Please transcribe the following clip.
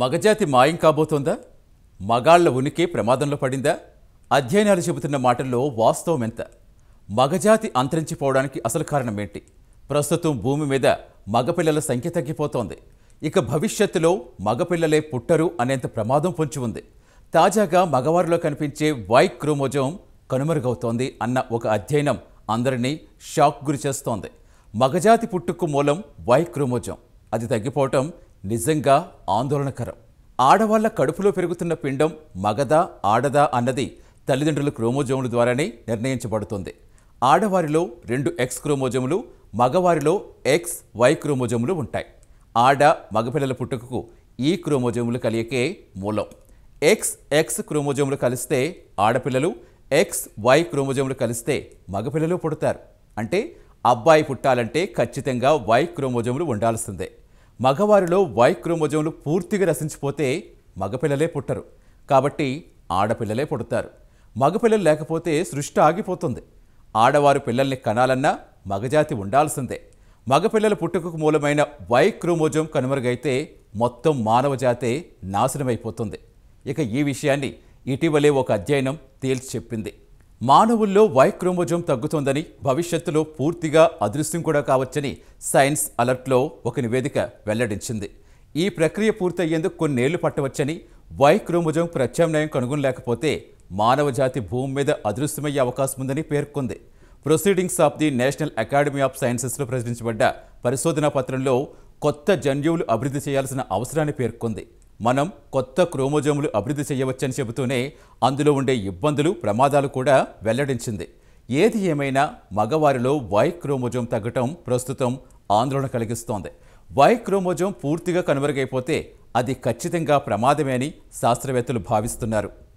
మగజాతి మాయం కాబోతోందా మగాళ్ల ఉనికి ప్రమాదంలో పడిందా అధ్యయనాలు చెబుతున్న మాటల్లో వాస్తవం ఎంత మగజాతి అంతరించిపోవడానికి అసలు కారణం ఏంటి ప్రస్తుతం భూమి మీద మగపిల్లల సంఖ్య తగ్గిపోతోంది ఇక భవిష్యత్తులో మగపిల్లలే పుట్టరు అనేంత ప్రమాదం పొంచి ఉంది తాజాగా మగవారిలో కనిపించే వై క్రోమోజోమ్ కనుమరుగవుతోంది అన్న ఒక అధ్యయనం అందరినీ షాక్ గురి చేస్తోంది మగజాతి పుట్టుకు మూలం వై క్రోమోజోమ్ అది తగ్గిపోవటం నిజంగా ఆందోళనకరం ఆడవాళ్ల కడుపులో పెరుగుతున్న పిండం మగదా ఆడదా అన్నది తల్లిదండ్రుల క్రోమోజోముల ద్వారానే నిర్ణయించబడుతుంది ఆడవారిలో రెండు ఎక్స్ క్రోమోజోములు మగవారిలో ఎక్స్ వై క్రోమోజోములు ఉంటాయి ఆడ మగపిల్లల పుట్టుకకు ఈ క్రోమోజోములు కలియకే మూలం ఎక్స్ ఎక్స్ క్రోమోజోములు కలిస్తే ఆడపిల్లలు ఎక్స్ వై క్రోమోజోములు కలిస్తే మగపిల్లలు పుడతారు అంటే అబ్బాయి పుట్టాలంటే ఖచ్చితంగా వై క్రోమోజోములు ఉండాల్సిందే మగవారిలో వై క్రోమోజోమ్లు పూర్తిగా రసించిపోతే మగపిల్లలే పుట్టరు కాబట్టి ఆడపిల్లలే పుడతారు మగపిల్లలు లేకపోతే సృష్టి ఆగిపోతుంది ఆడవారు పిల్లల్ని కనాలన్నా మగజాతి ఉండాల్సిందే మగపిల్లల పుట్టుకకు మూలమైన వై క్రోమోజోమ్ కనుమరుగైతే మొత్తం మానవ జాతే నాశనమైపోతుంది ఇక ఈ విషయాన్ని ఇటీవలే ఒక అధ్యయనం తేల్చి చెప్పింది మానవుల్లో వై క్రోమోజోమ్ తగ్గుతోందని భవిష్యత్తులో పూర్తిగా అదృశ్యం కూడా కావచ్చని సైన్స్ అలర్ట్లో ఒక నివేదిక వెల్లడించింది ఈ ప్రక్రియ పూర్తయ్యేందుకు కొన్నేళ్లు పట్టవచ్చని వై క్రోమోజోమ్ ప్రత్యామ్నాయం కనుగొనలేకపోతే మానవ జాతి భూమి మీద అదృశ్యమయ్యే అవకాశం ఉందని పేర్కొంది Proceedings of the National Academy of సైన్సెస్లో ప్రచురించబడ్డ పరిశోధనా పత్రంలో కొత్త జన్యువులు అభివృద్ధి చేయాల్సిన అవసరాన్ని పేర్కొంది మనం కొత్త క్రోమోజోములు అభివృద్ధి చేయవచ్చని చెబుతూనే అందులో ఉండే ఇబ్బందులు ప్రమాదాలు కూడా వెల్లడించింది ఏది ఏమైనా మగవారిలో వై క్రోమోజోమ్ తగ్గటం ప్రస్తుతం ఆందోళన కలిగిస్తోంది వై క్రోమోజోమ్ పూర్తిగా కనుమరుగైపోతే అది ఖచ్చితంగా ప్రమాదమే అని శాస్త్రవేత్తలు భావిస్తున్నారు